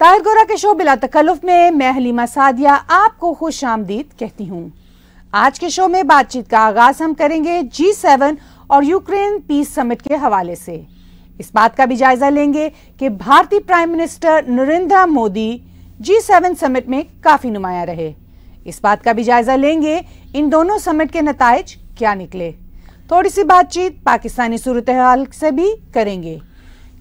ताहिर गोरा के शो बिला तकल्लुफ में मैं हलीमा सादिया आपको खुश आमदीद कहती हूँ आज के शो में बातचीत का आगाज हम करेंगे जी सेवन और यूक्रेन पीस समिट के हवाले से इस बात का भी जायजा लेंगे कि भारतीय prime minister Narendra Modi G seven summit में काफी नुमाया रहे इस बात का भी जायजा लेंगे इन दोनों समिट के नतज क्या निकले थोड़ी सी बातचीत पाकिस्तानी सूरत हाल से भी करेंगे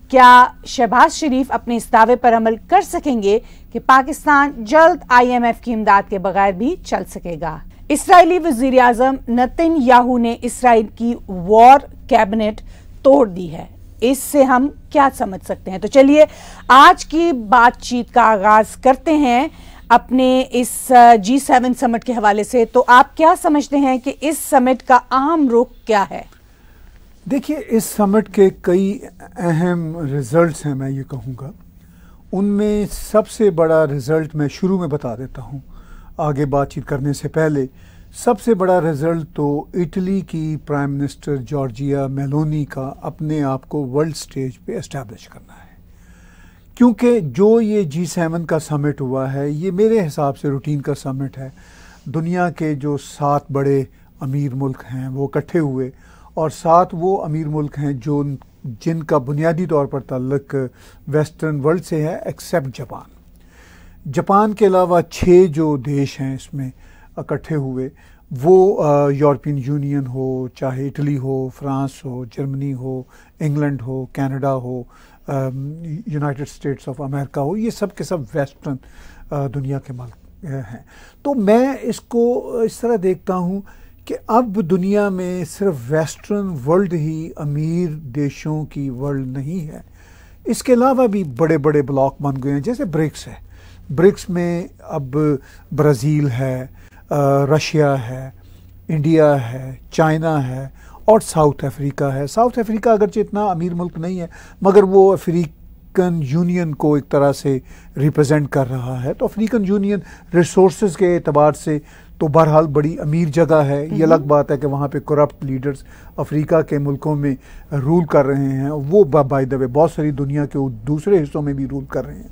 क्या शहबाज शरीफ अपने इस दावे पर अमल कर सकेंगे कि पाकिस्तान जल्द आईएमएफ की इमदाद के बगैर भी चल सकेगा इसराइली वजीर अजम नतिन याहू ने इसराइल की वॉर कैबिनेट तोड़ दी है इससे हम क्या समझ सकते हैं तो चलिए आज की बातचीत का आगाज करते हैं अपने इस जी सेवन समिट के हवाले से तो आप क्या समझते हैं कि इस समिट का अहम रुख क्या है देखिए इस समिट के कई अहम रिज़ल्ट्स हैं मैं ये कहूँगा उनमें सबसे बड़ा रिज़ल्ट मैं शुरू में बता देता हूँ आगे बातचीत करने से पहले सबसे बड़ा रिज़ल्ट तो इटली की प्राइम मिनिस्टर जॉर्जिया मेलोनी का अपने आप को वर्ल्ड स्टेज पे इस्टेब्लिश करना है क्योंकि जो ये जी सेवन का समिट हुआ है ये मेरे हिसाब से रूटीन का समिट है दुनिया के जो सात बड़े अमीर मुल्क हैं वो इकट्ठे हुए और साथ वो अमीर मुल्क हैं जो जिनका बुनियादी तौर पर तल्लक वेस्टर्न वर्ल्ड से है एक्सेप्ट जापान जापान के अलावा छः जो देश हैं इसमें इकट्ठे हुए वो यूरोपियन यूनियन हो चाहे इटली हो फ्रांस हो जर्मनी हो इंग्लैंड हो कनाडा हो यूनाइटेड स्टेट्स ऑफ अमेरिका हो ये सब के सब वेस्टर्न दुनिया के मल्क हैं तो मैं इसको इस तरह देखता हूँ कि अब दुनिया में सिर्फ वेस्टर्न वर्ल्ड ही अमीर देशों की वर्ल्ड नहीं है इसके अलावा भी बड़े बड़े ब्लॉक बन गए हैं जैसे ब्रिक्स है ब्रिक्स में अब ब्राज़ील है रशिया है इंडिया है चाइना है और साउथ अफ्रीका है साउथ अफ्रीका अगरचे इतना अमीर मुल्क नहीं है मगर वो अफ्रीकन यूनियन को एक तरह से रिप्रेजेंट कर रहा है तो अफ्रीकन यूनियन रिसोर्स के अतबार से तो बहरहाल बड़ी अमीर जगह है ये हम्म। अलग बात है कि वहाँ पे करप्ट लीडर्स अफ्रीका के मुल्कों में रूल कर रहे हैं वो बाय द वे बहुत सारी दुनिया के दूसरे हिस्सों में भी रूल कर रहे हैं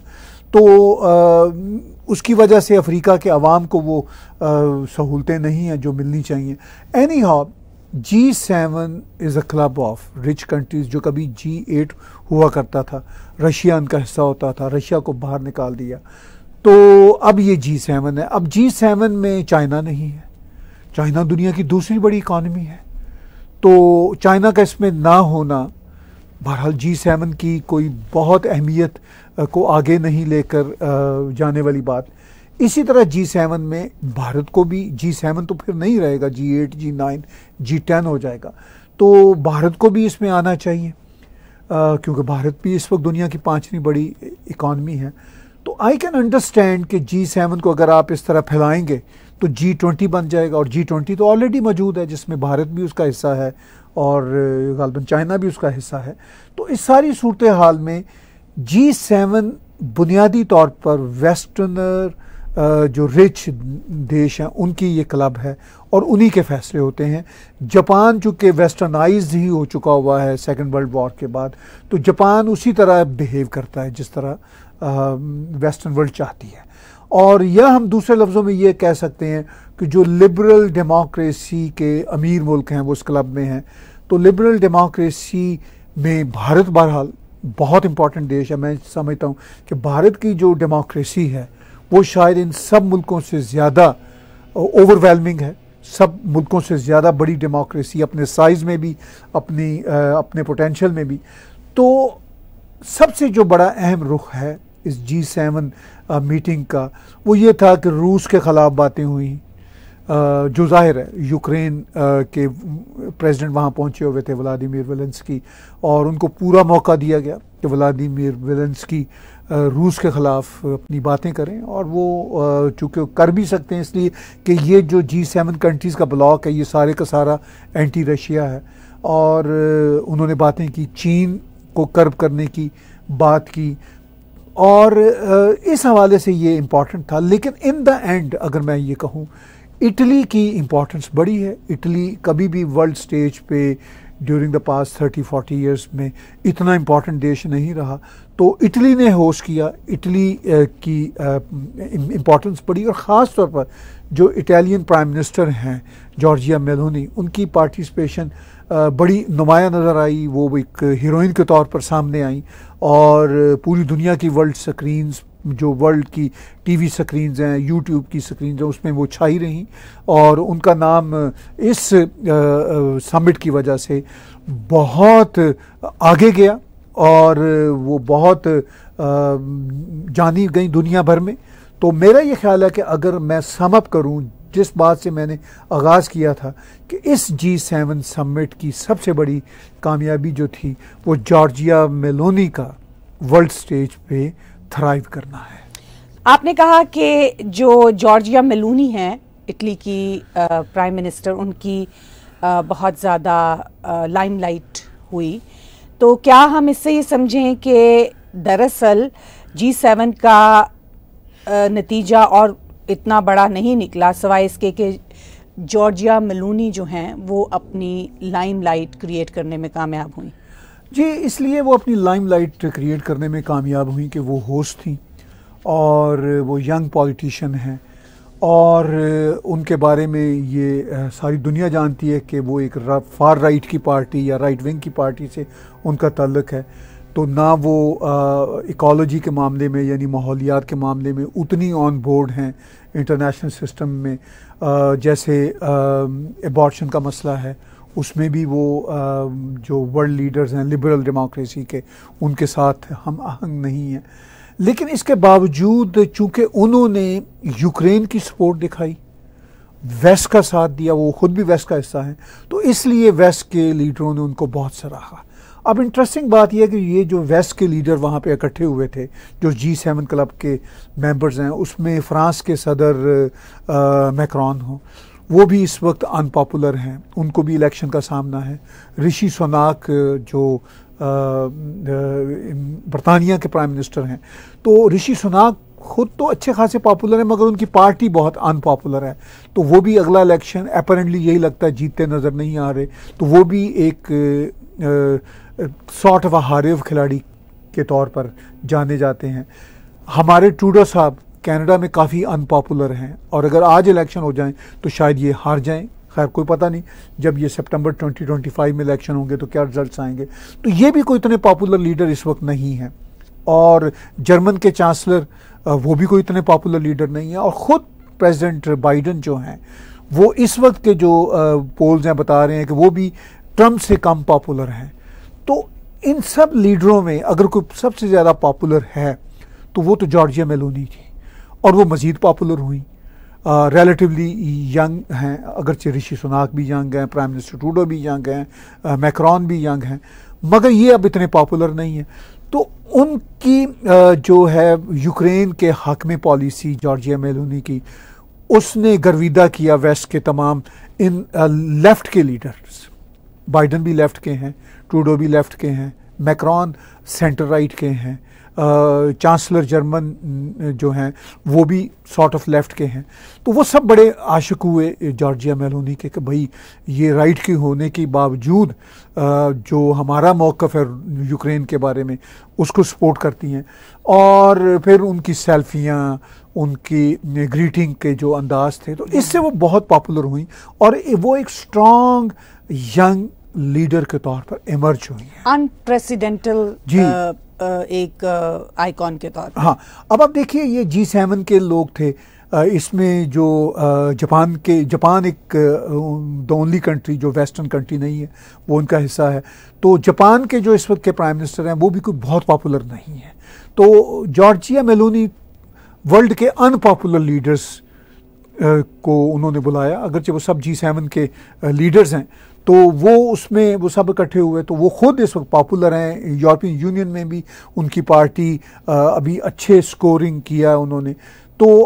तो आ, उसकी वजह से अफ्रीका के आवाम को वो सहूलतें नहीं हैं जो मिलनी चाहिए anyhow G seven is a club of rich countries जो कभी जी एट हुआ करता था रशिया उनका हिस्सा होता था रशिया को बाहर निकाल दिया तो अब ये जी सेवन है अब जी सेवन में चाइना नहीं है चाइना दुनिया की दूसरी बड़ी इकानमी है तो चाइना का इसमें ना होना बहरहाल जी सेवन की कोई बहुत अहमियत को आगे नहीं लेकर जाने वाली बात इसी तरह जी सेवन में भारत को भी जी सेवन तो फिर नहीं रहेगा G eight G nine G ten हो जाएगा तो भारत को भी इसमें आना चाहिए क्योंकि भारत भी इस वक्त दुनिया की पाँचवीं बड़ी इकॉनमी है तो आई कैन अंडरस्टैंड कि जी सेवन को अगर आप इस तरह फैलाएंगे तो जी ट्वेंटी बन जाएगा और जी ट्वेंटी तो ऑलरेडी मौजूद है जिसमें भारत भी उसका हिस्सा है और गालबन चाइना भी उसका हिस्सा है तो इस सारी सूरत हाल में जी सेवन बुनियादी तौर पर वेस्टर्नर जो रिच देश हैं उनकी ये क्लब है और उन्हीं के फैसले होते हैं जापान चूँकि वेस्टर्नाइज ही हो चुका हुआ है सेकेंड वर्ल्ड वॉर के बाद तो जापान उसी तरह बिहेव करता है जिस तरह वेस्टर्न वर्ल्ड चाहती है और यह हम दूसरे लफ्ज़ों में ये कह सकते हैं कि जो लिबरल डेमोक्रेसी के अमीर मुल्क हैं वो इस क्लब में हैं तो लिबरल डेमोक्रेसी में भारत बहरहाल बहुत इम्पॉर्टेंट देश है मैं समझता हूँ कि भारत की जो डेमोक्रेसी है वो शायद इन सब मुल्कों से ज़्यादा ओवरवेलमिंग है सब मुल्कों से ज़्यादा बड़ी डेमोक्रेसी अपने साइज़ में भी अपनी अपने पोटेंशल में भी तो सबसे जो बड़ा अहम रुख है इस जी सेवन मीटिंग का वो ये था कि रूस के ख़िलाफ़ बातें हुई जो ज़ाहिर है यूक्रेन के प्रेसिडेंट वहाँ पहुँचे हुए थे व्लादिमीर वेलेंसकी और उनको पूरा मौका दिया गया कि व्लादिमीर वेलेंसकी रूस के ख़िलाफ़ अपनी बातें करें और वो चूँकि कर भी सकते हैं इसलिए कि ये जो जी सेवन कंट्रीज़ का ब्लॉक है ये सारे का सारा एंटी रशिया है और उन्होंने बातें की चीन को कर्ब करने की बात की और इस हवाले से ये इम्पॉर्टेंट था लेकिन इन द एंड अगर मैं ये कहूँ इटली की इम्पॉर्टेंस बड़ी है इटली कभी भी वर्ल्ड स्टेज पे during the past thirty forty years में इतना इम्पॉर्टेंट देश नहीं रहा तो इटली ने होस्ट किया इटली की इम्पॉर्टेंस बड़ी और ख़ास तौर पर जो इटालियन प्राइम मिनिस्टर हैं जॉर्जिया मेलोनी उनकी पार्टिसिपेशन बड़ी नुमाया नज़र आई वो एक हीरोइन के तौर पर सामने आई और पूरी दुनिया की वर्ल्ड स्क्रीन्स जो वर्ल्ड की टीवी स्क्रीन्स हैं यूट्यूब की स्क्रीन्स हैं उसमें वो छाई रहीं और उनका नाम इस समिट की वजह से बहुत आगे गया और वो बहुत जानी गई दुनिया भर में तो मेरा ये ख्याल है कि अगर मैं समअप करूँ जिस बात से मैंने आगाज़ किया था कि इस जी सेवन समिट की सबसे बड़ी कामयाबी जो थी वो जॉर्जिया मेलोनी का वर्ल्ड स्टेज पे थ्राइव करना है आपने कहा कि जो जॉर्जिया मेलोनी हैं इटली की प्राइम मिनिस्टर उनकी आ, बहुत ज़्यादा लाइमलाइट हुई तो क्या हम इससे ये समझें कि दरअसल जी सेवन का नतीजा और इतना बड़ा नहीं निकला सवाए इसके कि जॉर्जिया मलूनी जो हैं वो अपनी लाइमलाइट क्रिएट करने में कामयाब हुई जी इसलिए वो अपनी लाइमलाइट क्रिएट करने में कामयाब हुई कि वो होस्ट थी और वो यंग पॉलिटिशियन हैं और उनके बारे में ये सारी दुनिया जानती है कि वो एक फार राइट की पार्टी या राइट विंग की पार्टी से उनका ताल्लुक है तो ना वो इकोलॉजी के मामले में यानी माहौलियात के मामले में उतनी ऑन बोर्ड हैं इंटरनेशनल सिस्टम में आ, जैसे एबॉर्शन का मसला है उसमें भी वो आ, जो वर्ल्ड लीडर्स हैं लिबरल डेमोक्रेसी के उनके साथ हम आहंग नहीं हैं लेकिन इसके बावजूद चूंकि उन्होंने यूक्रेन की सपोर्ट दिखाई वेस्ट का साथ दिया वो खुद भी वेस्ट का हिस्सा है तो इसलिए वेस्ट के लीडरों ने उनको बहुत सराहा अब इंटरेस्टिंग बात यह है कि ये जो वेस्ट के लीडर वहाँ पे इकट्ठे हुए थे जो जी सेवन क्लब के मेंबर्स हैं उसमें फ्रांस के सदर मैक्रॉन हो वो भी इस वक्त अनपॉपुलर हैं उनको भी इलेक्शन का सामना है ऋषि सोनाक जो बरतानिया के प्राइम मिनिस्टर हैं तो ऋषि सोनाक खुद तो अच्छे खासे पॉपुलर हैं मगर उनकी पार्टी बहुत अनपॉपुलर है तो वो भी अगला इलेक्शन अपेरेंटली यही लगता है जीतते नज़र नहीं आ रहे तो वो भी एक आ, सॉर्ट ऑफ अ हारिफ खिलाड़ी के तौर पर जाने जाते हैं हमारे टूडो साहब कनाडा में काफ़ी अनपॉपुलर हैं और अगर आज इलेक्शन हो जाएं तो शायद ये हार जाएं खैर कोई पता नहीं जब ये सितंबर 2025 में इलेक्शन होंगे तो क्या रिजल्ट्स आएंगे तो ये भी कोई इतने पॉपुलर लीडर इस वक्त नहीं हैं और जर्मन के चांसलर वो भी कोई इतने पॉपुलर लीडर नहीं है और ख़ुद प्रेसिडेंट बाइडन जो हैं वो इस वक्त के जो पोल्स हैं बता रहे हैं कि वो भी ट्रम्प से कम पॉपुलर हैं तो इन सब लीडरों में अगर कोई सबसे ज़्यादा पॉपुलर है तो वो तो जॉर्जिया मेलोनी थी और वो मज़ीद पॉपुलर हुई रेलेटिवली यंग हैं अगरचे ऋषि सुनाक भी यंग हैं प्राइम मिनिस्टर टूडो भी यंग हैं मैक्रॉन भी यंग हैं मगर ये अब इतने पॉपुलर नहीं हैं तो उनकी जो है यूक्रेन के हक में पॉलिसी जॉर्जिया मेलोनी की उसने गर्विदा किया वेस्ट के तमाम इन लेफ़्ट के लीडर्स बाइडन भी लेफ़्ट के हैं ट्रूडो भी लेफ्ट के हैं मैक्रॉन सेंटर राइट के हैं चांसलर जर्मन जो हैं वो भी सॉर्ट ऑफ लेफ़्ट के हैं तो वो सब बड़े आशिक हुए जॉर्जिया मेलोनी के कि भाई ये राइट के होने के बावजूद जो हमारा मौक़ है यूक्रेन के बारे में उसको सपोर्ट करती हैं और फिर उनकी सेल्फियाँ उनकी ग्रीटिंग के जो अंदाज थे तो इससे वो बहुत पॉपुलर हुई और वो एक स्ट्रॉन्ग यंग लीडर के तौर पर इमर्ज हुई हैं अनप्रेसिडेंटल जी आ, uh, आ, uh, एक आइकॉन uh, के तौर पर हाँ अब आप देखिए ये जी सेवन के लोग थे इसमें जो जापान के जापान एक द ओनली कंट्री जो वेस्टर्न कंट्री नहीं है वो उनका हिस्सा है तो जापान के जो इस वक्त के प्राइम मिनिस्टर हैं वो भी कुछ बहुत पॉपुलर नहीं है तो जॉर्जिया मेलोनी वर्ल्ड के अनपॉपुलर लीडर्स को उन्होंने बुलाया अगरचे वो सब जी सेवन के लीडर्स हैं तो वो उसमें वो सब इकट्ठे हुए तो वो खुद इस वक्त पॉपुलर हैं यूरोपियन यूनियन में भी उनकी पार्टी अभी अच्छे स्कोरिंग किया उन्होंने तो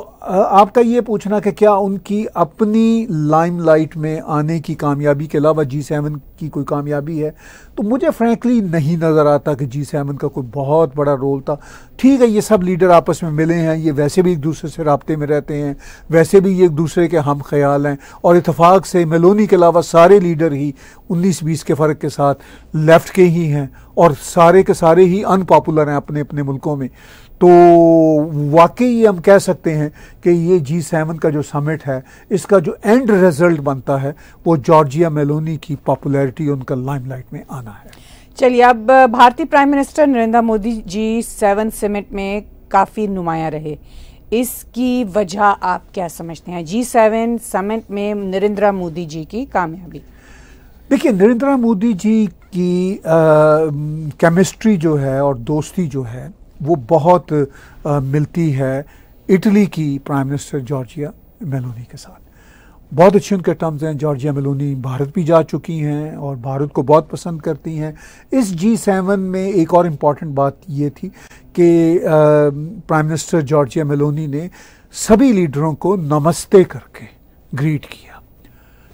आपका ये पूछना कि क्या उनकी अपनी लाइमलाइट में आने की कामयाबी के अलावा जी सेवन की कोई कामयाबी है तो मुझे फ्रैंकली नहीं नज़र आता कि जी सेवन का कोई बहुत बड़ा रोल था ठीक है ये सब लीडर आपस में मिले हैं ये वैसे भी एक दूसरे से रबते में रहते हैं वैसे भी ये एक दूसरे के हम ख्याल हैं और इतफाक़ से मेलोनी के अलावा सारे लीडर ही उन्नीस बीस के फ़र्क के साथ लेफ़्ट के ही हैं और सारे के सारे ही अनपॉपुलर हैं अपने अपने मुल्कों में तो वाकई ये हम कह सकते हैं कि ये जी सेवन का जो समिट है इसका जो एंड रिजल्ट बनता है वो जॉर्जिया मेलोनी की पॉपुलैरिटी उनका लाइमलाइट में आना है चलिए अब भारतीय prime minister Narendra Modi G seven summit में काफ़ी नुमाया रहे इसकी वजह आप क्या समझते हैं जी सेवन समिट में नरेंद्र मोदी जी की कामयाबी देखिए नरेंद्र मोदी जी की केमिस्ट्री जो है और दोस्ती जो है वो बहुत आ, मिलती है इटली की प्राइम मिनिस्टर जॉर्जिया मेलोनी के साथ बहुत अच्छे उनके टर्म्स हैं जॉर्जिया मेलोनी भारत भी जा चुकी हैं और भारत को बहुत पसंद करती हैं इस जी सेवन में एक और इम्पॉर्टेंट बात ये थी कि प्राइम मिनिस्टर जॉर्जिया मेलोनी ने सभी लीडरों को नमस्ते करके ग्रीट किया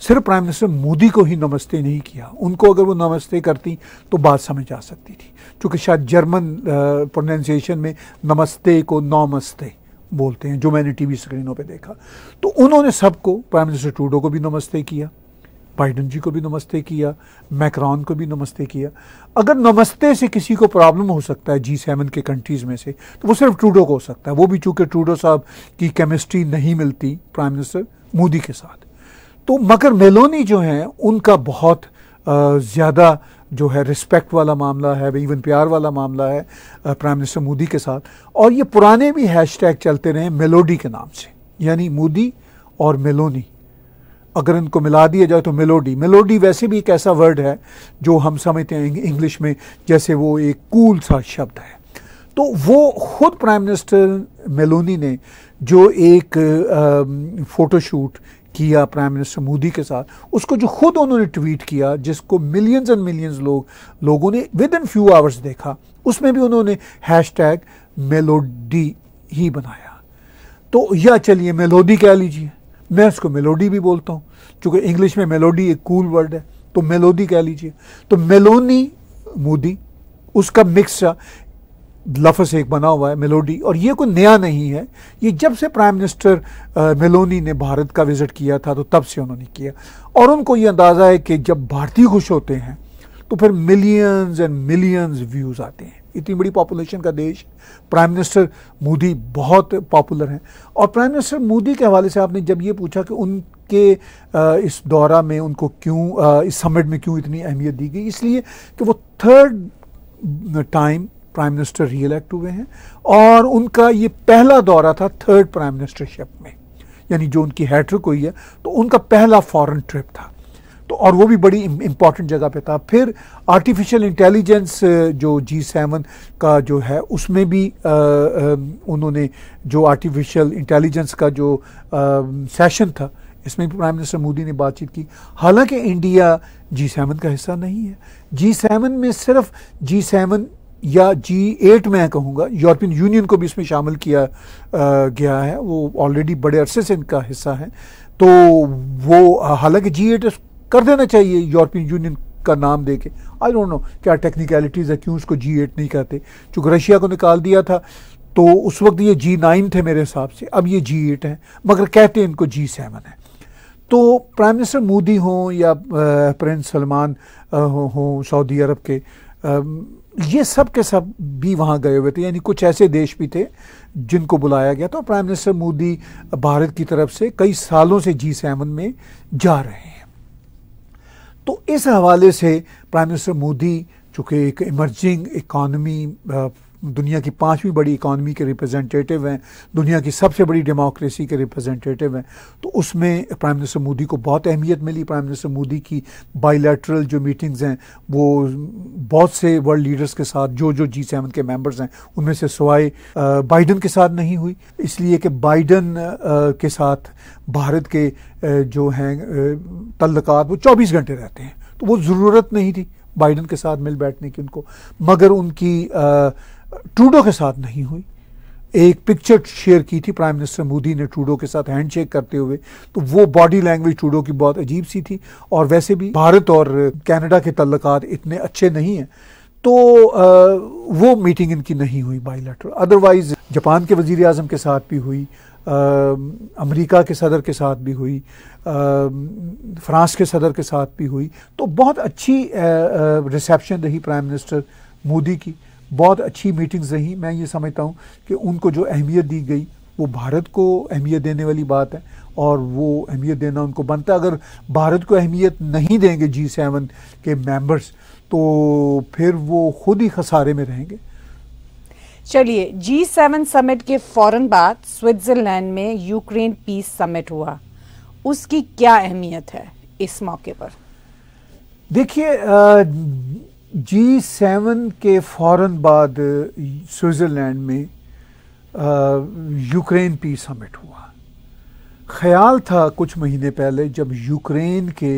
सिर्फ प्राइम मिनिस्टर मोदी को ही नमस्ते नहीं किया उनको अगर वो नमस्ते करती तो बात समझ आ सकती थी चूँकि शायद जर्मन प्रोनाउंसिएशन में नमस्ते को नमस्ते बोलते हैं जो मैंने टीवी स्क्रीनों पे देखा तो उन्होंने सबको प्राइम मिनिस्टर टूडो को भी नमस्ते किया बाइडन जी को भी नमस्ते किया मैक्रॉन को भी नमस्ते किया अगर नमस्ते से किसी को प्रॉब्लम हो सकता है जी सेवन के कंट्रीज़ में से तो वो सिर्फ ट्रूडो को हो सकता है वो भी चूँकि ट्रूडो साहब की केमिस्ट्री नहीं मिलती प्राइम मिनिस्टर मोदी के साथ तो मगर मेलोनी जो हैं उनका बहुत ज़्यादा जो है रिस्पेक्ट वाला मामला है इवन प्यार वाला मामला है प्राइम मिनिस्टर मोदी के साथ और ये पुराने भी हैशटैग चलते रहे मेलोडी के नाम से यानी मोदी और मेलोनी अगर इनको मिला दिया जाए तो मेलोडी मेलोडी वैसे भी एक ऐसा वर्ड है जो हम समझते हैं इंग्लिश में जैसे वो एक कूल सा शब्द है तो वो खुद प्राइम मिनिस्टर मेलोनी ने जो एक फ़ोटोशूट किया प्राइम मिनिस्टर मोदी के साथ उसको जो खुद उन्होंने ट्वीट किया जिसको मिलियंस एंड मिलियंस लोग लोगों ने विद इन फ्यू आवर्स देखा उसमें भी उन्होंने हैश टैग मेलोडी ही बनाया तो या चलिए मेलोडी कह लीजिए मैं उसको मेलोडी भी बोलता हूँ चूँकि इंग्लिश में मेलोडी एक कूल वर्ड है तो मेलोडी कह लीजिए तो मेलोनी मोदी उसका मिक्सचर लफ्ज़ एक बना हुआ है मेलोडी और ये कोई नया नहीं है ये जब से प्राइम मिनिस्टर मेलोनी ने भारत का विज़िट किया था तो तब से उन्होंने किया और उनको ये अंदाज़ा है कि जब भारतीय खुश होते हैं तो फिर मिलियंस एंड मिलियंस व्यूज़ आते हैं इतनी बड़ी पॉपुलेशन का देश प्राइम मिनिस्टर मोदी बहुत पॉपुलर हैं और प्राइम मिनिस्टर मोदी के हवाले से आपने जब ये पूछा कि उनके इस दौरा में उनको क्यों इस समिट में क्यों इतनी अहमियत दी गई इसलिए कि वो third time prime minister reelect हुए हैं और उनका ये पहला दौरा था थर्ड प्राइम मिनिस्टरशिप में यानी जो उनकी हैट्रिक हुई है तो उनका पहला फॉरेन ट्रिप था तो और वो भी बड़ी इम्पॉर्टेंट जगह पे था फिर आर्टिफिशियल इंटेलिजेंस जो जी सेवन का जो है उसमें भी उन्होंने जो आर्टिफिशियल इंटेलिजेंस का जो सेशन था इसमें भी प्राइम मिनिस्टर मोदी ने बातचीत की हालांकि इंडिया जी सेवन का हिस्सा नहीं है जी सेवन में सिर्फ जी सेवन या जी एट मैं कहूँगा यूरोपियन यूनियन को भी इसमें शामिल किया गया है वो ऑलरेडी बड़े अरसे से इनका हिस्सा है तो वो हालांकि जी एट कर देना चाहिए यूरोपियन यूनियन का नाम दे के आई डोंट नो क्या टेक्निकलिटीज़ है क्यों उसको जी एट नहीं कहते चूँकि रशिया को निकाल दिया था तो उस वक्त ये जी नाइन थे मेरे हिसाब से अब ये जी एट हैं मगर कहते हैं इनको जी सेवन है तो प्राइम मिनिस्टर मोदी हों या प्रिंस सलमान हों सऊदी अरब के ये सब के सब भी वहाँ गए हुए थे यानी कुछ ऐसे देश भी थे जिनको बुलाया गया था प्राइम मिनिस्टर मोदी भारत की तरफ से कई सालों से जी सेवन में जा रहे हैं तो इस हवाले से प्राइम मिनिस्टर मोदी चूँकि एक इमर्जिंग इकॉनमी दुनिया की पांचवी बड़ी इकॉनमी के रिप्रेजेंटेटिव हैं दुनिया की सबसे बड़ी डेमोक्रेसी के रिप्रेजेंटेटिव हैं तो उसमें प्राइम मिनिस्टर मोदी को बहुत अहमियत मिली प्राइम मिनिस्टर मोदी की बाइलेटरल जो मीटिंग्स हैं वो बहुत से वर्ल्ड लीडर्स के साथ जो जो जी सेवन के मेम्बर्स हैं उनमें से सवाए बाइडन के साथ नहीं हुई इसलिए कि बाइडन के साथ भारत के जो हैं तल्लक वो चौबीस घंटे रहते हैं तो वो ज़रूरत नहीं थी बाइडन के साथ मिल बैठने की उनको मगर उनकी आ, ट्रूडो के साथ नहीं हुई एक पिक्चर शेयर की थी प्राइम मिनिस्टर मोदी ने ट्रूडो के साथ हैंडशेक करते हुए तो वो बॉडी लैंग्वेज ट्रूडो की बहुत अजीब सी थी और वैसे भी भारत और कनाडा के तल्लक इतने अच्छे नहीं हैं तो आ, वो मीटिंग इनकी नहीं हुई बाईलेटरल अदरवाइज जापान के वजीर अजम के साथ भी हुई अमरीका के सदर के साथ भी हुई फ्रांस के सदर के साथ भी हुई तो बहुत अच्छी रिसेप्शन रही प्राइम मिनिस्टर मोदी की बहुत अच्छी मीटिंग्स रही मैं ये समझता हूँ कि उनको जो अहमियत दी गई वो भारत को अहमियत देने वाली बात है और वो अहमियत देना उनको बनता है अगर भारत को अहमियत नहीं देंगे जी सेवन के मेंबर्स तो फिर वो खुद ही खसारे में रहेंगे चलिए जी सेवन समिट के फौरन बाद स्विट्जरलैंड में यूक्रेन पीस समिट हुआ उसकी क्या अहमियत है इस मौके पर देखिए जी सेवन के फ़ौर बाद स्विट्ज़रलैंड में यूक्रेन पी समिट हुआ ख्याल था कुछ महीने पहले जब यूक्रेन के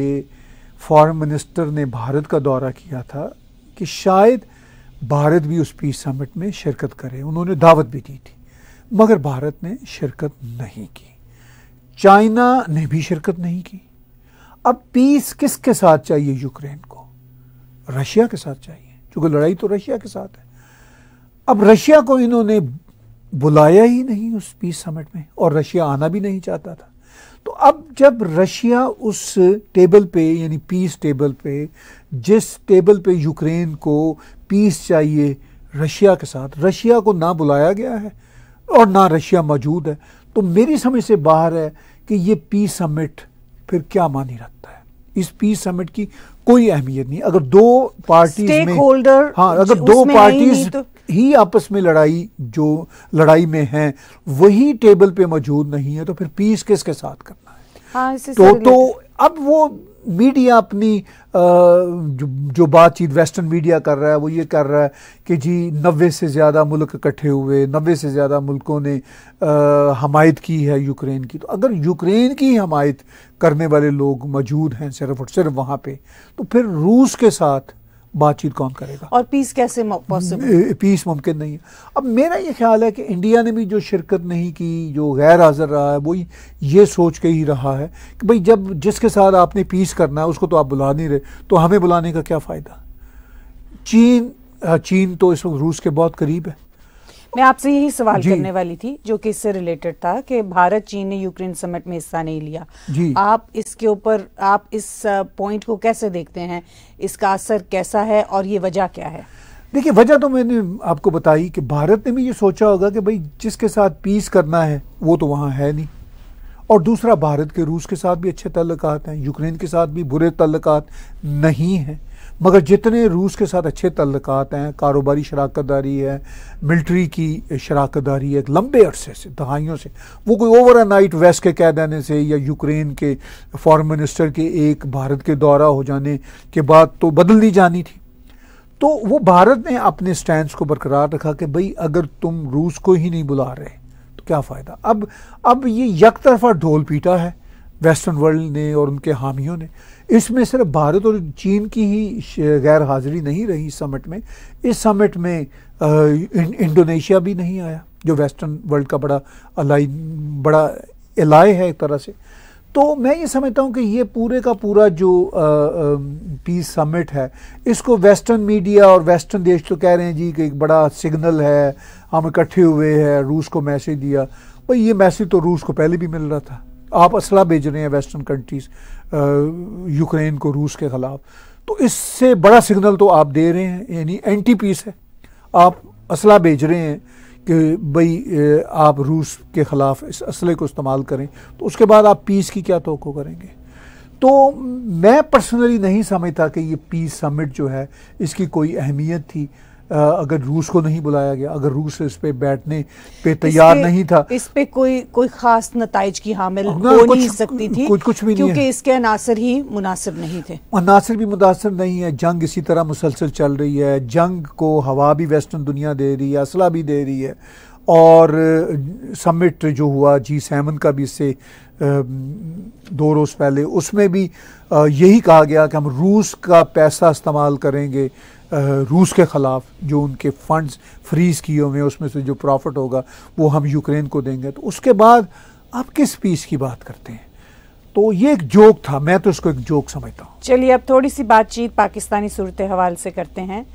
फॉरेन मिनिस्टर ने भारत का दौरा किया था कि शायद भारत भी उस पीस समिट में शिरकत करे उन्होंने दावत भी दी थी मगर भारत ने शिरकत नहीं की चाइना ने भी शिरकत नहीं की अब पीस किसके साथ चाहिए यूक्रेन रशिया के साथ चाहिए चूँकि लड़ाई तो रशिया के साथ है अब रशिया को इन्होंने बुलाया ही नहीं उस पीस समिट में और रशिया आना भी नहीं चाहता था तो अब जब रशिया उस टेबल पे यानी पीस टेबल पे जिस टेबल पे यूक्रेन को पीस चाहिए रशिया के साथ रशिया को ना बुलाया गया है और ना रशिया मौजूद है तो मेरी समझ से बाहर है कि ये पीस समिट फिर क्या मानी रखता इस पीस समिट की कोई अहमियत नहीं अगर दो पार्टीज में होल्डर हाँ अगर दो पार्टी तो- ही आपस में लड़ाई जो लड़ाई में हैं वही टेबल पे मौजूद नहीं है तो फिर पीस किसके साथ करना है हाँ, तो तो अब वो मीडिया अपनी जो, जो बातचीत वेस्टर्न मीडिया कर रहा है वो ये कर रहा है कि जी नबे से ज़्यादा मुल्क इकट्ठे हुए नबे से ज़्यादा मुल्कों ने हमायत की है यूक्रेन की तो अगर यूक्रेन की हमायत करने वाले लोग मौजूद हैं सिर्फ और सिर्फ वहाँ पे तो फिर रूस के साथ बातचीत कौन करेगा और पीस कैसे पॉसिबल पीस मुमकिन नहीं है अब मेरा ये ख्याल है कि इंडिया ने भी जो शिरकत नहीं की जो गैर हाजिर रहा है वो ये सोच के ही रहा है कि भाई जब जिसके साथ आपने पीस करना है उसको तो आप बुला नहीं रहे तो हमें बुलाने का क्या फ़ायदा चीन हाँ, चीन तो इस वक्त रूस के बहुत करीब है मैं आपसे यही सवाल करने वाली थी जो कि इससे रिलेटेड था कि भारत चीन ने यूक्रेन समिट में हिस्सा नहीं लिया आप इसके ऊपर आप इस पॉइंट को कैसे देखते हैं इसका असर कैसा है और ये वजह क्या है देखिए वजह तो मैंने आपको बताई कि भारत ने भी ये सोचा होगा कि भाई जिसके साथ पीस करना है वो तो वहाँ है नहीं और दूसरा भारत के रूस के साथ भी अच्छे तल्लक हैं यूक्रेन के साथ भी बुरे तल्लक नहीं हैं मगर जितने रूस के साथ अच्छे तल्लक हैं कारोबारी शराकत दारी है मिल्ट्री की शराकत दारी है लंबे अरसे से दहाइयों से वो कोई ओवर नाइट वेस्ट के कह देने से या यूक्रेन के फॉरेन मिनिस्टर के एक भारत के दौरा हो जाने के बाद तो बदल दी जानी थी तो वो भारत ने अपने स्टैंड को बरकरार रखा कि भाई अगर तुम रूस को ही नहीं बुला रहे तो क्या फ़ायदा अब अब ये यक तरफा ढोल पीटा है वेस्टर्न वर्ल्ड ने और उनके हामियों ने इसमें सिर्फ भारत और चीन की ही गैर हाजिरी नहीं रही समिट में इस समिट में इंडोनेशिया भी नहीं आया जो वेस्टर्न वर्ल्ड का बड़ा अलाई बड़ा एलाय है एक तरह से तो मैं ये समझता हूँ कि ये पूरे का पूरा जो पीस समिट है इसको वेस्टर्न मीडिया और वेस्टर्न देश तो कह रहे हैं जी कि एक बड़ा सिग्नल है हम इकट्ठे हुए हैं रूस को मैसेज दिया भाई ये मैसेज तो रूस को पहले भी मिल रहा था आप असला भेज रहे हैं वेस्टर्न कंट्रीज़ यूक्रेन को रूस के ख़िलाफ़ तो इससे बड़ा सिग्नल तो आप दे रहे हैं यानी एंटी पीस है आप असला भेज रहे हैं कि भाई आप रूस के ख़िलाफ़ इस असले को इस्तेमाल करें तो उसके बाद आप पीस की क्या तो करेंगे तो मैं पर्सनली नहीं समझता कि ये पीस समिट जो है इसकी कोई अहमियत थी अगर रूस को नहीं बुलाया गया अगर रूस इस पे बैठने पे तैयार नहीं था इस पे कोई कोई खास नतज की हामिल हो नहीं सकती थी कुछ कुछ भी क्योंकि इसके अनासर ही मुनासिब नहीं थे अनासर भी मुतासर नहीं है जंग इसी तरह मुसलसल चल रही है जंग को हवा भी वेस्टर्न दुनिया दे रही है असला भी दे रही है और समिट जो हुआ जी सेवन का भी इससे दो रोज़ पहले उसमें भी यही कहा गया कि हम रूस का पैसा इस्तेमाल करेंगे रूस के ख़िलाफ़ जो उनके फ़ंड्स फ्रीज़ किए हुए हैं उसमें से जो प्रॉफिट होगा वो हम यूक्रेन को देंगे तो उसके बाद आप किस पीस की बात करते हैं तो ये एक जोक था मैं तो इसको एक जोक समझता हूँ चलिए अब थोड़ी सी बातचीत पाकिस्तानी सूरत हवाल से करते हैं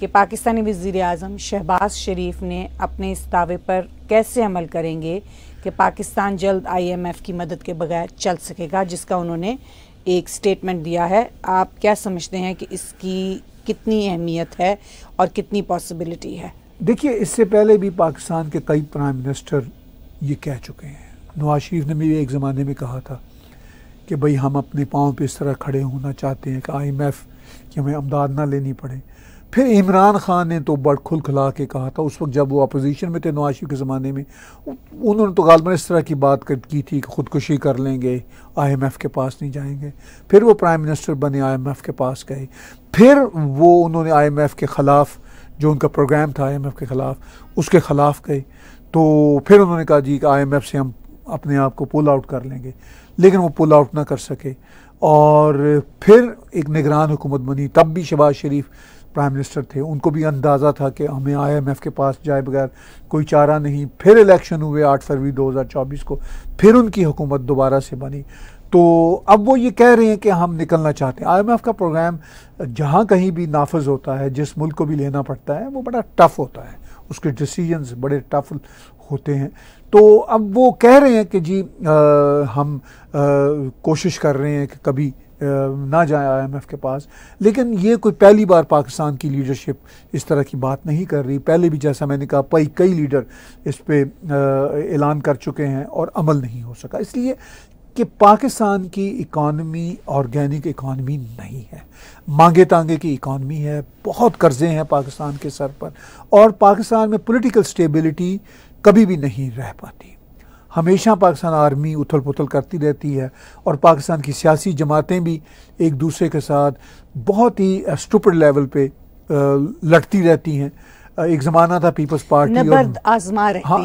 कि पाकिस्तानी वजीर अजम शहबाज शरीफ ने अपने इस दावे पर कैसे अमल करेंगे कि पाकिस्तान जल्द आईएमएफ की मदद के बगैर चल सकेगा जिसका उन्होंने एक स्टेटमेंट दिया है आप क्या समझते हैं कि इसकी कितनी अहमियत है और कितनी पॉसिबिलिटी है देखिए इससे पहले भी पाकिस्तान के कई प्राइम मिनिस्टर ये कह चुके हैं नवाज शरीफ ने भी एक ज़माने में कहा था कि भाई हम अपने पाँव पे इस तरह खड़े होना चाहते हैं कि आई एम एफ़ कि हमें अमदाद ना लेनी पड़े फिर इमरान खान ने तो बड़ खुल खुला के कहा था उस वक्त जब वो अपोजिशन में थे नवाशी के ज़माने में उन्होंने तो गालबा इस तरह की बात कर की थी कि ख़ुदकुशी कर लेंगे आईएमएफ के पास नहीं जाएंगे फिर वो प्राइम मिनिस्टर बने आईएमएफ के पास गए फिर वो उन्होंने आईएमएफ के ख़िलाफ़ जो उनका प्रोग्राम था एफ़ के ख़िलाफ़ उसके ख़िलाफ़ गए तो फिर उन्होंने कहा जी कि एफ़ से हम अपने आप को पुल आउट कर लेंगे लेकिन वो पुल आउट ना कर सके और फिर एक निगरान हुकूमत बनी तब भी शबाज शरीफ प्राइम मिनिस्टर थे उनको भी अंदाज़ा था कि हमें आईएमएफ के पास जाए बगैर कोई चारा नहीं फिर इलेक्शन हुए 8 फरवरी 2024 को फिर उनकी हुकूमत दोबारा से बनी तो अब वो ये कह रहे हैं कि हम निकलना चाहते हैं आईएमएफ का प्रोग्राम जहाँ कहीं भी नाफज होता है जिस मुल्क को भी लेना पड़ता है वो बड़ा टफ़ होता है उसके डिसीजनस बड़े टफ होते हैं तो अब वो कह रहे हैं कि जी आ, हम आ, कोशिश कर रहे हैं कि कभी ना जाए आईएमएफ के पास लेकिन ये कोई पहली बार पाकिस्तान की लीडरशिप इस तरह की बात नहीं कर रही पहले भी जैसा मैंने कहा पाई कई लीडर इस पर ऐलान कर चुके हैं और अमल नहीं हो सका इसलिए कि पाकिस्तान की इकॉनमी ऑर्गेनिक इकॉनमी नहीं है मांगे तांगे की इकॉनमी है बहुत कर्जे हैं पाकिस्तान के सर पर और पाकिस्तान में पॉलिटिकल स्टेबिलिटी कभी भी नहीं रह पाती हमेशा पाकिस्तान आर्मी उथल पुथल करती रहती है और पाकिस्तान की सियासी जमातें भी एक दूसरे के साथ बहुत ही स्टूपड लेवल पे लड़ती रहती हैं एक ज़माना था पीपल्स पार्टी और हाँ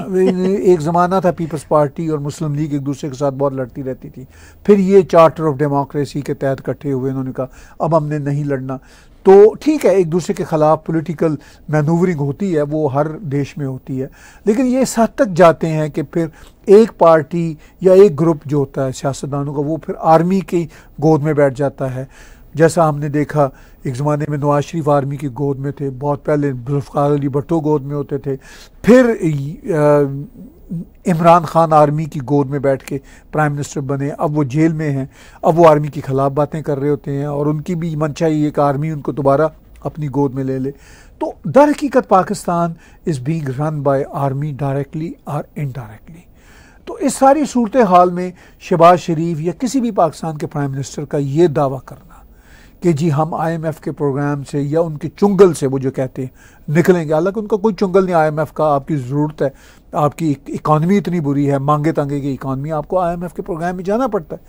एक ज़माना था पीपल्स पार्टी और मुस्लिम लीग एक दूसरे के साथ बहुत लड़ती रहती थी फिर ये चार्टर ऑफ डेमोक्रेसी के तहत इकट्ठे हुए उन्होंने कहा अब हमने नहीं लड़ना तो ठीक है एक दूसरे के ख़िलाफ़ पॉलिटिकल मैनूवरिंग होती है वो हर देश में होती है लेकिन ये इस हद तक जाते हैं कि फिर एक पार्टी या एक ग्रुप जो होता है सियासतदानों का वो फिर आर्मी की गोद में बैठ जाता है जैसा हमने देखा एक ज़माने में नवाज शरीफ आर्मी की गोद में थे बहुत पहले जुल्फ़ार अली भट्टो गोद में होते थे फिर इमरान खान आर्मी की गोद में बैठ के प्राइम मिनिस्टर बने अब वो जेल में हैं अब वो आर्मी के ख़िलाफ़ बातें कर रहे होते हैं और उनकी भी मंशा ये कि आर्मी उनको दोबारा अपनी गोद में ले ले तो दर हकीकत Pakistan is being run by army directly और इनडायरेक्टली तो इस सारी सूरत हाल में शहबाज शरीफ या किसी भी पाकिस्तान के प्राइम मिनिस्टर का ये दावा करना कि जी हम आईएमएफ के प्रोग्राम से या उनके चुंगल से वो जो कहते हैं निकलेंगे हालांकि उनका कोई चुंगल नहीं आईएमएफ का आपकी ज़रूरत है आपकी इकानमी इतनी बुरी है मांगे तांगे की इकानमी आपको आईएमएफ के प्रोग्राम में जाना पड़ता है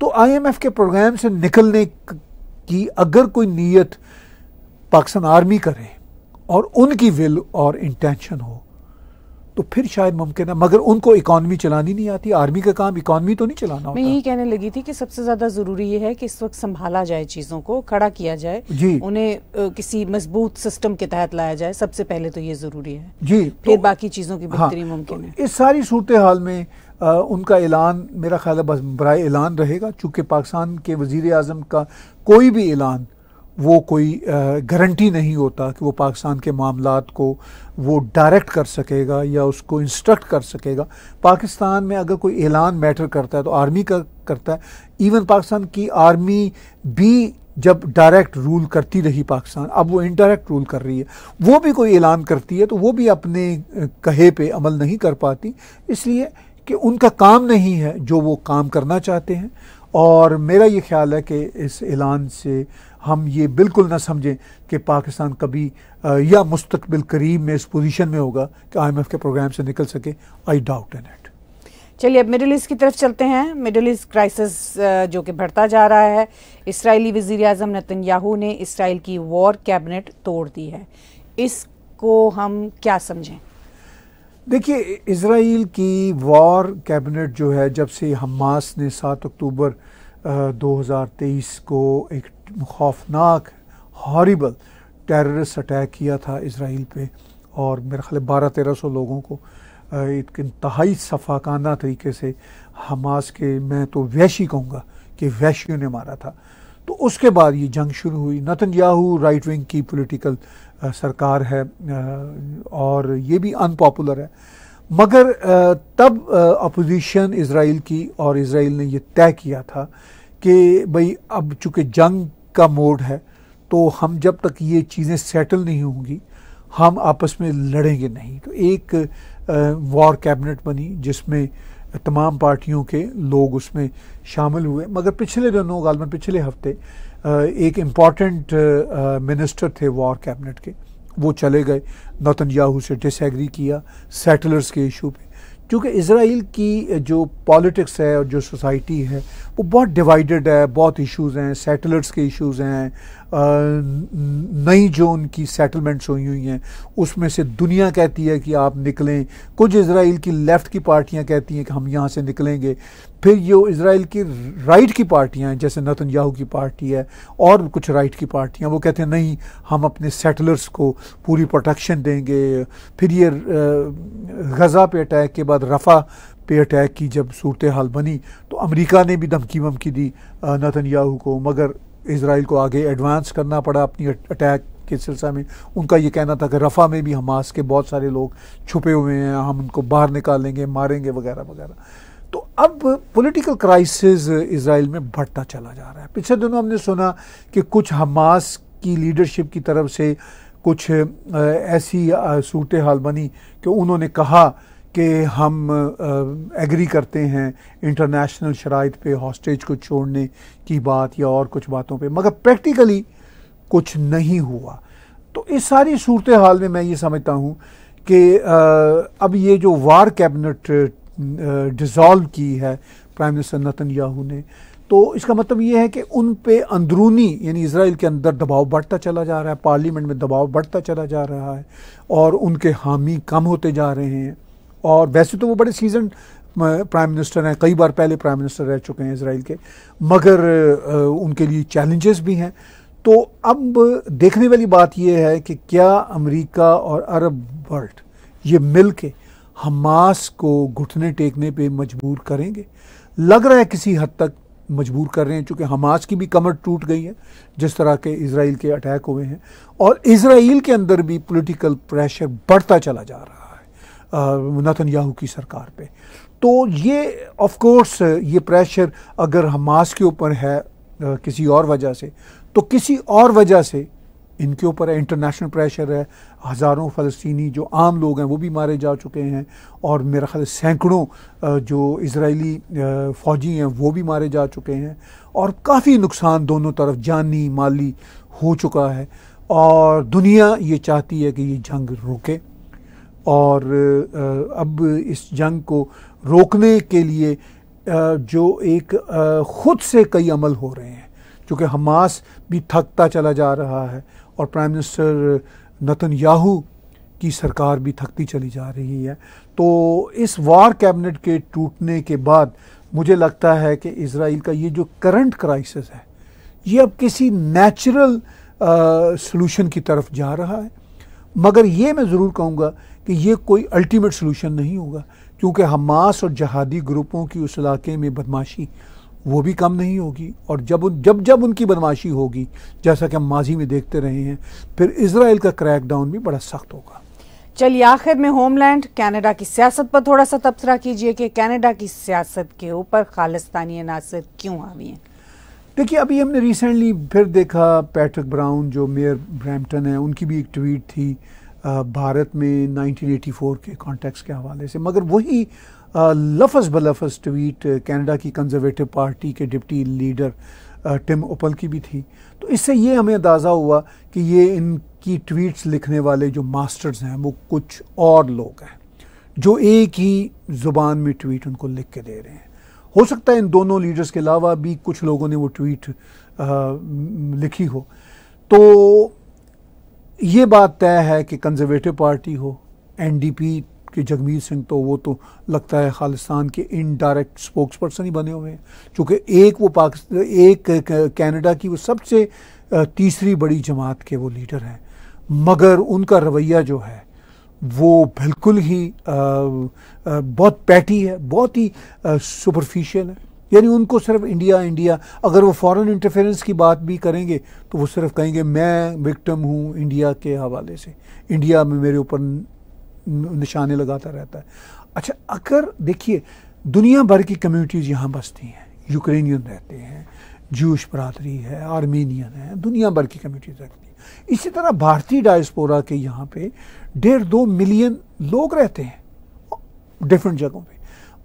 तो आईएमएफ के प्रोग्राम से निकलने की अगर कोई नीयत पाकिस्तान आर्मी करे और उनकी विल और इंटेंशन हो तो फिर शायद मुमकिन है मगर उनको इकॉनमी चलानी नहीं आती आर्मी का काम इकॉनमी तो नहीं चलाना मैं यही कहने लगी थी कि सबसे ज्यादा जरूरी ये है कि इस वक्त संभाला जाए चीजों को खड़ा किया जाए जी उन्हें किसी मजबूत सिस्टम के तहत लाया जाए सबसे पहले तो ये जरूरी है जी तो फिर तो, बाकी चीजों की बेहतरी हाँ, मुमकिन तो है इस सारी सूरत हाल में आ, उनका ऐलान मेरा ख्याल है बस बर ऐलान रहेगा चूंकि पाकिस्तान के वजीर अजम का कोई भी ऐलान वो कोई गारंटी नहीं होता कि वो पाकिस्तान के मामला को वो डायरेक्ट कर सकेगा या उसको इंस्ट्रक्ट कर सकेगा पाकिस्तान में अगर कोई ऐलान मैटर करता है तो आर्मी का करता है इवन पाकिस्तान की आर्मी भी जब डायरेक्ट रूल करती रही पाकिस्तान अब वो इनडायरेक्ट रूल कर रही है वो भी कोई ऐलान करती है तो वो भी अपने कहे पे अमल नहीं कर पाती इसलिए कि उनका काम नहीं है जो वो काम करना चाहते हैं और मेरा ये ख्याल है कि इस ऐलान से हम ये बिल्कुल ना समझें कि पाकिस्तान कभी या मुस्तबिल करीब में इस पोजीशन में होगा कि आईएमएफ के प्रोग्राम से निकल सके आई डाउट इन एट चलिए अब मिडिल ईस्ट की तरफ चलते हैं मिडिल ईस्ट क्राइसिस जो कि बढ़ता जा रहा है इसराइली वज़ी अजम याहू ने इसराइल की वॉर कैबिनेट तोड़ दी है इसको हम क्या समझें देखिए इसराइल की वॉर कैबिनेट जो है जब से हमास ने सात अक्टूबर 2023 को एक खौफनाक हॉरीबल टेररिस्ट अटैक किया था इसराइल पे और मेरे ख्याल बारह तेरह सौ लोगों को एक इंतहाई सफाकाना तरीके से हमास के मैं तो वैशी कहूँगा कि वैशियों ने मारा था तो उसके बाद ये जंग शुरू हुई नतन याहू राइट विंग की पॉलिटिकल सरकार है और ये भी अनपॉपुलर है मगर तब अपोजिशन इसराइल की और इसराइल ने ये तय किया था कि भाई अब चूँकि जंग का मोड है तो हम जब तक ये चीज़ें सेटल नहीं होंगी हम आपस में लड़ेंगे नहीं तो एक वॉर कैबिनेट बनी जिसमें तमाम पार्टियों के लोग उसमें शामिल हुए मगर पिछले दिनों में पिछले हफ्ते एक इम्पॉर्टेंट मिनिस्टर थे वॉर कैबिनेट के वो चले गए नतन याहू से डिसग्री किया सेटलर्स के इशू पे क्योंकि इसराइल की जो पॉलिटिक्स है और जो सोसाइटी है वो बहुत डिवाइडेड है बहुत इश्यूज़ हैं सेटलर्स के इश्यूज़ हैं नई जो उनकी सेटलमेंट्स हुई हुई हैं उसमें से दुनिया कहती है कि आप निकलें कुछ इसराइल की लेफ़्ट की पार्टियां कहती हैं कि हम यहाँ से निकलेंगे फिर ये इसराइल की राइट की पार्टियां हैं जैसे नतन याहू की पार्टी है और कुछ राइट की पार्टियां वो कहते हैं नहीं हम अपने सेटलर्स को पूरी प्रोटेक्शन देंगे फिर ये गज़ा पे अटैक के बाद रफ़ा पे अटैक की जब सूरत हाल बनी तो अमेरिका ने भी धमकी वमकी दी नतन याहू को मगर इसराइल को आगे एडवांस करना पड़ा अपनी अटैक के सिलसिले में उनका ये कहना था कि रफ़ा में भी हमास के बहुत सारे लोग छुपे हुए हैं हम उनको बाहर निकालेंगे मारेंगे वगैरह वगैरह तो अब पॉलिटिकल क्राइसिस इसराइल में बढ़ता चला जा रहा है पिछले दिनों हमने सुना कि कुछ हमास की लीडरशिप की तरफ से कुछ ऐसी सूरत हाल बनी कि उन्होंने कहा कि हम एग्री करते हैं इंटरनेशनल शराइ पे हॉस्टेज को छोड़ने की बात या और कुछ बातों पे मगर प्रैक्टिकली कुछ नहीं हुआ तो इस सारी सूरत हाल में मैं ये समझता हूँ कि अब ये जो वार कैबिनेट डिज़ोल्व की है प्राइम मिनिस्टर नतन याहू ने तो इसका मतलब ये है कि उन पे अंदरूनी यानी इसराइल के अंदर दबाव बढ़ता चला जा रहा है पार्लियामेंट में दबाव बढ़ता चला जा रहा है और उनके हामी कम होते जा रहे हैं और वैसे तो वो बड़े सीजन प्राइम मिनिस्टर हैं कई बार पहले प्राइम मिनिस्टर रह चुके हैं इसराइल के मगर उनके लिए चैलेंजेस भी हैं तो अब देखने वाली बात यह है कि क्या अमेरिका और अरब वर्ल्ड ये मिल के हमास को घुटने टेकने पे मजबूर करेंगे लग रहा है किसी हद तक मजबूर कर रहे हैं चूँकि हमास की भी कमर टूट गई है जिस तरह के इसराइल के अटैक हुए हैं और इसराइल के अंदर भी पॉलिटिकल प्रेशर बढ़ता चला जा रहा है नतनयाहू याहू की सरकार पे तो ये ऑफ कोर्स ये प्रेशर अगर हमास के ऊपर है किसी और वजह से तो किसी और वजह से इनके ऊपर है इंटरनेशनल प्रेशर है हज़ारों फ़लस्तनी जो आम लोग हैं वो भी मारे जा चुके हैं और मेरा ख्याल सैकड़ों जो इसराइली फ़ौजी हैं वो भी मारे जा चुके हैं और काफ़ी नुकसान दोनों तरफ जानी माली हो चुका है और दुनिया ये चाहती है कि ये जंग रुके और अब इस जंग को रोकने के लिए जो एक ख़ुद से कई अमल हो रहे हैं चूँकि हमास भी थकता चला जा रहा है और प्राइम मिनिस्टर नतन याहू की सरकार भी थकती चली जा रही है तो इस वार कैबिनेट के टूटने के बाद मुझे लगता है कि इसराइल का ये जो करंट क्राइसिस है ये अब किसी नेचुरल सॉल्यूशन की तरफ जा रहा है मगर ये मैं ज़रूर कहूँगा कि ये कोई अल्टीमेट सोलूशन नहीं होगा क्योंकि हमास और जहादी ग्रुपों की उस इलाके में बदमाशी वो भी कम नहीं होगी और जब उन जब जब उनकी बदमाशी होगी जैसा कि हम माजी में देखते रहे हैं फिर इसराइल का क्रैकडाउन भी बड़ा सख्त होगा चलिए आखिर में होमलैंड कनाडा की सियासत पर थोड़ा सा तबसरा कीजिए कि कनाडा की सियासत के ऊपर खालिस्तानी अनासर क्यों हावी हैं देखिए अभी हमने रिसेंटली फिर देखा पैट्रिक ब्राउन जो मेयर ब्रैम्पटन है उनकी भी एक ट्वीट थी भारत में 1984 के कॉन्टेक्स के हवाले से मगर वही लफज बलफज ट्वीट कनाडा की कंजर्वेटिव पार्टी के डिप्टी लीडर टिम ओपल की भी थी तो इससे ये हमें अंदाज़ा हुआ कि ये इनकी ट्वीट्स लिखने वाले जो मास्टर्स हैं वो कुछ और लोग हैं जो एक ही ज़ुबान में ट्वीट उनको लिख के दे रहे हैं हो सकता है इन दोनों लीडर्स के अलावा भी कुछ लोगों ने वो ट्वीट आ, लिखी हो तो ये बात तय है कि कंजर्वेटिव पार्टी हो एनडीपी के जगमीत सिंह तो वो तो लगता है खालिस्तान के इनडायरेक्ट स्पोक्स पर्सन ही बने हुए हैं चूँकि एक वो पाकिस्तान एक कैनेडा की वो सबसे तीसरी बड़ी जमात के वो लीडर हैं मगर उनका रवैया जो है वो बिल्कुल ही आ, आ, बहुत पैटी है बहुत ही सुपरफिशियल है यानी उनको सिर्फ इंडिया इंडिया अगर वो फॉरेन इंटरफेरेंस की बात भी करेंगे तो वो सिर्फ कहेंगे मैं विक्टम हूँ इंडिया के हवाले से इंडिया में मेरे ऊपर निशाने लगाता रहता है अच्छा अगर देखिए दुनिया भर की कम्युनिटीज़ यहाँ बसती हैं यूक्रेनियन रहते हैं जूश बरदरी है आर्मेनियन है दुनिया भर की कम्युनिटीज़ रहती हैं इसी तरह भारतीय डायस्पोरा के यहाँ पे डेढ़ दो मिलियन लोग रहते हैं डिफरेंट जगहों पे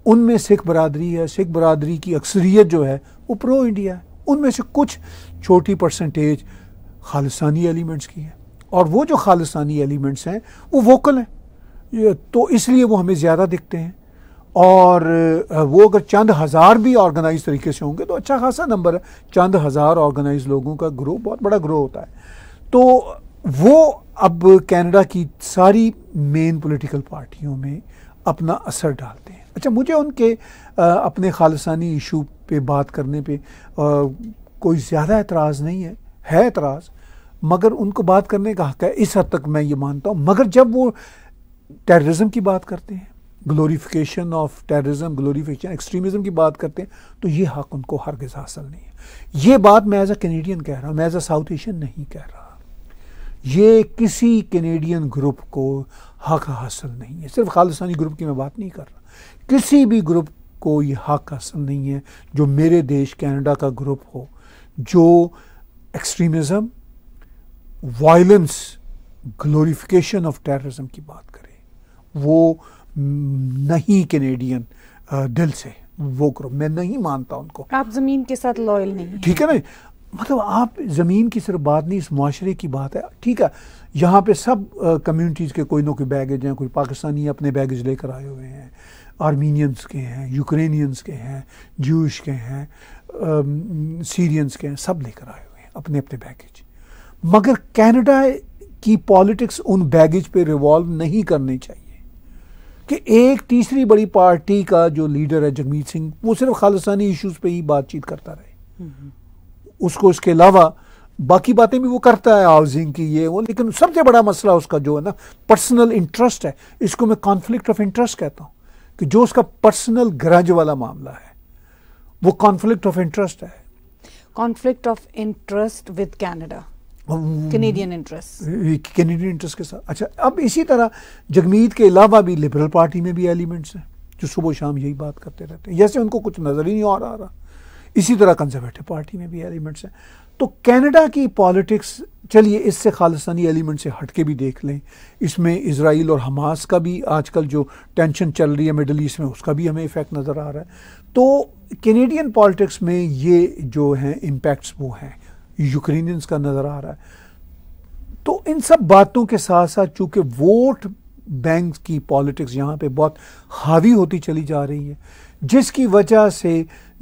उनमें सिख बरदरी है सिख बरदरी की अक्सरियत जो है वो प्रो इंडिया है उनमें से कुछ छोटी परसेंटेज खालिस्तानी एलिमेंट्स की है और वो जो खालिस्तानी एलिमेंट्स हैं वो वोकल हैं तो इसलिए वो हमें ज़्यादा दिखते हैं और वो अगर चंद हज़ार भी ऑर्गेनाइज तरीके से होंगे तो अच्छा खासा नंबर है चंद हज़ार ऑर्गेनाइज लोगों का ग्रो बहुत बड़ा ग्रो होता है तो वो अब कैनेडा की सारी मेन पॉलिटिकल पार्टियों में अपना असर डालते हैं अच्छा मुझे उनके आ, अपने खालसानी इशू पे बात करने पे आ, कोई ज़्यादा एतराज़ नहीं है है एतराज़ मगर उनको बात करने का हक है इस हद तक मैं ये मानता हूँ मगर जब वो टेररिज्म की बात करते हैं glorification of terrorism glorification extremism की बात करते हैं तो ये हक उनको हरगज़ हासिल नहीं है ये बात मैं एज अ कैनेडियन कह रहा हूँ मैं एज अ साउथ एशियन नहीं कह रहा ये किसी कैनेडियन ग्रुप को हक हासिल नहीं है सिर्फ खालिस्तानी ग्रुप की मैं बात नहीं कर रहा किसी भी ग्रुप को ये हक हासिल नहीं है जो मेरे देश कैनेडा का ग्रुप हो जो extremism violence glorification of terrorism की बात करे वो नहीं कैनेडियन दिल से वो करो मैं नहीं मानता उनको आप ज़मीन के साथ लॉयल नहीं ठीक है ना मतलब आप ज़मीन की सिर्फ बात नहीं इस माशरे की बात है ठीक है यहाँ पे सब कम्युनिटीज़ के कोई ना कोई बैगेज हैं कोई पाकिस्तानी अपने बैगेज लेकर आए हुए हैं आर्मीनियंस के हैं यूक्रेनियंस के हैं जूश के हैं सीरियंस के हैं सब लेकर आए हुए हैं अपने अपने बैगेज मगर कैनेडा की पॉलिटिक्स उन बैगेज पे रिवॉल्व नहीं करनी चाहिए कि एक तीसरी बड़ी पार्टी का जो लीडर है जगमीत सिंह वो सिर्फ खालिस्तानी इश्यूज पे ही बातचीत करता रहे हम्म, हम्म. उसको इसके अलावा बाकी बातें भी वो करता है हाउसिंग की ये वो लेकिन सबसे बड़ा मसला उसका जो है ना पर्सनल इंटरेस्ट है इसको मैं कॉन्फ्लिक्ट ऑफ इंटरेस्ट कहता हूँ कि जो उसका पर्सनल ग्रज वाला मामला है वो कॉन्फ्लिक्ट ऑफ इंटरेस्ट है conflict of interest with Canada Canadian interest Canadian interest के साथ अच्छा अब इसी तरह जगमीत के अलावा भी लिबरल पार्टी में भी एलिमेंट्स हैं जो सुबह शाम यही बात करते रहते हैं जैसे उनको कुछ नज़र ही नहीं और आ रहा इसी तरह कंजर्वेटिव पार्टी में भी एलिमेंट्स हैं तो कनाडा की पॉलिटिक्स चलिए इससे खालिस्तानी एलिमेंट से हट के भी देख लें इसमें इसराइल और हमास का भी आजकल जो टेंशन चल रही है मिडल ईस्ट में उसका भी हमें इफ़ेक्ट नज़र आ रहा है तो कैनेडियन पॉलिटिक्स में ये जो हैं इम्पैक्ट्स वो हैं यूक्रेनियंस का नज़र आ रहा है तो इन सब बातों के साथ साथ चूँकि वोट बैंक की पॉलिटिक्स यहाँ पे बहुत हावी होती चली जा रही है जिसकी वजह से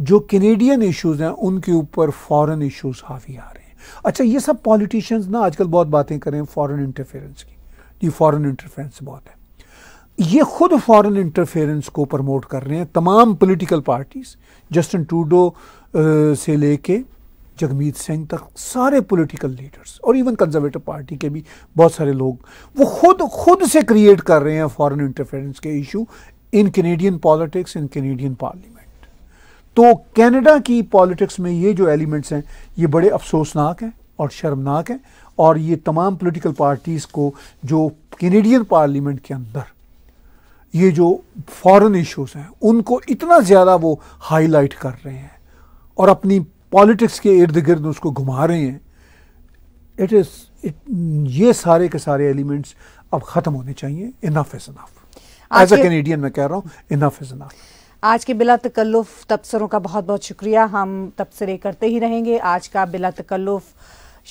जो कैनेडियन इश्यूज़ हैं उनके ऊपर फॉरेन इश्यूज़ हावी आ रहे हैं अच्छा ये सब पॉलिटिशियंस ना आजकल बहुत बातें करें फॉरेन इंटरफेरेंस की ये फॉरेन इंटरफेरेंस बहुत है ये खुद फॉरेन इंटरफेरेंस को प्रमोट कर रहे हैं तमाम पॉलिटिकल पार्टीज जस्टिन टूडो से लेके जगमीत सिंह तक सारे पॉलिटिकल लीडर्स और इवन कंजर्वेटिव पार्टी के भी बहुत सारे लोग वो खुद खुद से क्रिएट कर रहे हैं फॉरेन इंटरफेरेंस के issue in Canadian politics in Canadian parliament तो कनाडा की पॉलिटिक्स में ये जो एलिमेंट्स हैं ये बड़े अफसोसनाक हैं और शर्मनाक हैं और ये तमाम पॉलिटिकल पार्टीज़ को जो कैनेडियन पार्लियामेंट के अंदर ये जो फॉरेन इश्यूज़ हैं उनको इतना ज़्यादा वो हाईलाइट कर रहे हैं और अपनी पॉलिटिक्स के इर्द गिर्द उसको घुमा रहे हैं इट इज़ ये सारे के सारे एलिमेंट्स अब ख़त्म होने चाहिए enough is enough as a Canadian मैं कह रहा हूँ इनफ इज इनफ आज के बिला तकल्लुफ तबसरों का बहुत बहुत शुक्रिया हम तबसरे करते ही रहेंगे आज का बिला तकल्लुफ़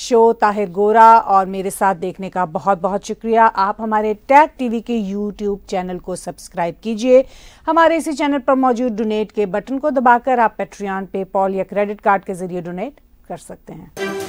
शो ताहिर गोरा और मेरे साथ देखने का बहुत बहुत शुक्रिया आप हमारे टैग टीवी के यूट्यूब चैनल को सब्सक्राइब कीजिए हमारे इसी चैनल पर मौजूद डोनेट के बटन को दबाकर आप पेट्रियान पे पॉल या क्रेडिट कार्ड के जरिए डोनेट कर सकते हैं